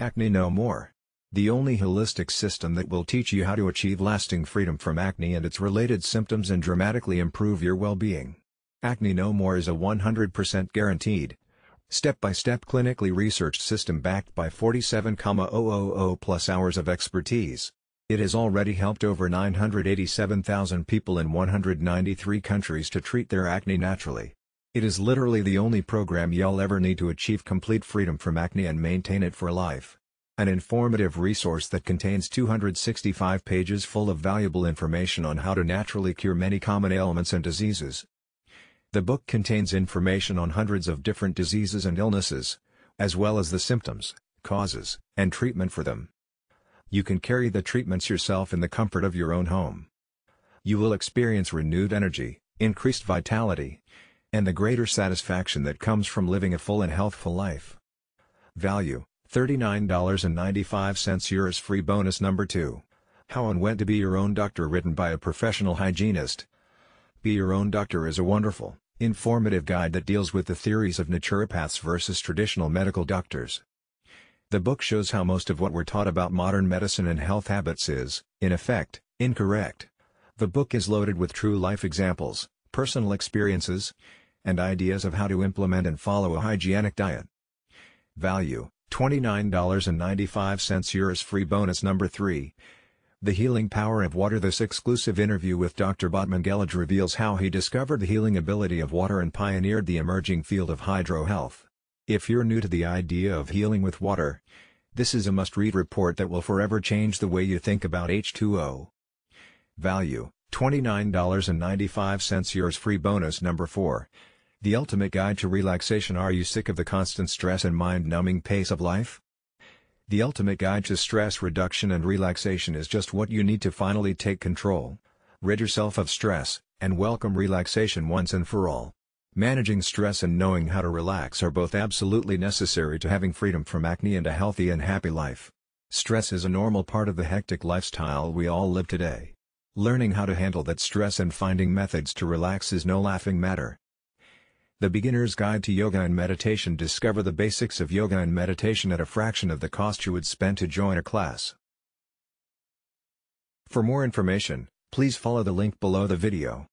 Acne No More. The only holistic system that will teach you how to achieve lasting freedom from acne and its related symptoms and dramatically improve your well-being. Acne No More is a 100% guaranteed, step-by-step clinically researched system backed by 47,000 plus hours of expertise. It has already helped over 987,000 people in 193 countries to treat their acne naturally. It is literally the only program you'll ever need to achieve complete freedom from acne and maintain it for life. An informative resource that contains 265 pages full of valuable information on how to naturally cure many common ailments and diseases. The book contains information on hundreds of different diseases and illnesses, as well as the symptoms, causes, and treatment for them. You can carry the treatments yourself in the comfort of your own home. You will experience renewed energy, increased vitality, and the greater satisfaction that comes from living a full and healthful life. Value, $39.95 dollars 95 free bonus number 2. How and when to be your own doctor written by a professional hygienist. Be Your Own Doctor is a wonderful, informative guide that deals with the theories of naturopaths versus traditional medical doctors. The book shows how most of what we're taught about modern medicine and health habits is, in effect, incorrect. The book is loaded with true life examples, personal experiences, and ideas of how to implement and follow a hygienic diet. Value, $29.95 Euros free bonus number 3. The Healing Power of Water This exclusive interview with Dr. Botman Gelage reveals how he discovered the healing ability of water and pioneered the emerging field of hydro health. If you're new to the idea of healing with water, this is a must-read report that will forever change the way you think about H2O. Value, $29.95 Yours free bonus number 4. The ultimate guide to relaxation Are you sick of the constant stress and mind-numbing pace of life? The ultimate guide to stress reduction and relaxation is just what you need to finally take control. Rid yourself of stress, and welcome relaxation once and for all. Managing stress and knowing how to relax are both absolutely necessary to having freedom from acne and a healthy and happy life. Stress is a normal part of the hectic lifestyle we all live today. Learning how to handle that stress and finding methods to relax is no laughing matter. The Beginner's Guide to Yoga and Meditation Discover the basics of yoga and meditation at a fraction of the cost you would spend to join a class. For more information, please follow the link below the video.